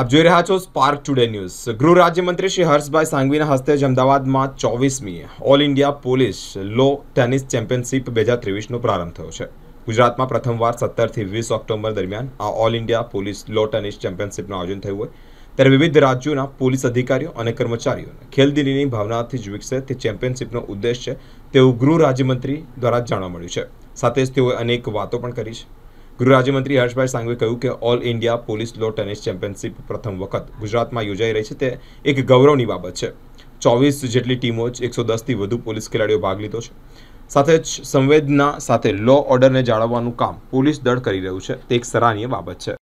આપ જોઈ રહ્યા છો સ્પાર્ક ટુડે ન્યૂઝ ગૃહ રાજ્યમંત્રી શ્રી હર્ષભાઈ સાંઘવીના હસ્તે જ અમદાવાદમાં ચોવીસમી all India police lawn tennis championship બે હજાર ત્રેવીસનો પ્રારંભ થયો છે ગુજરાતમાં પ્રથમવાર સત્તરથી વીસ ઓક્ટોબર દરમિયાન આ all India police lawn tennis ચેમ્પિયનશિપનું આયોજન થયું હોય ત્યારે વિવિધ રાજ્યોના પોલીસ અધિકારીઓ અને કર્મચારીઓને ખેલદિલીની ભાવનાથી જ વિકસે તે ચેમ્પિયનશિપનો ઉદ્દેશ છે તેવું ગૃહ રાજ્યમંત્રી દ્વારા જાણવા મળ્યું છે સાથે જ તેઓએ અનેક વાતો પણ કરી છે ગૃહ રાજ્યમંત્રી હર્ષભાઈ સાંઘવે કહ્યું કે all India police lawn tennis championship પ્રથમ વખત ગુજરાતમાં યોજાઈ રહી છે તે એક ગૌરવની બાબત છે ચોવીસ જેટલી ટીમો જ એકસો દસથી વધુ પોલીસ ખેલાડીઓ ભાગ લીધો છે સાથે જ સંવેદના સાથે લો ઓર્ડરને જાળવવાનું કામ પોલીસ દળ કરી રહ્યું છે તે એક સરાહનીય બાબત છે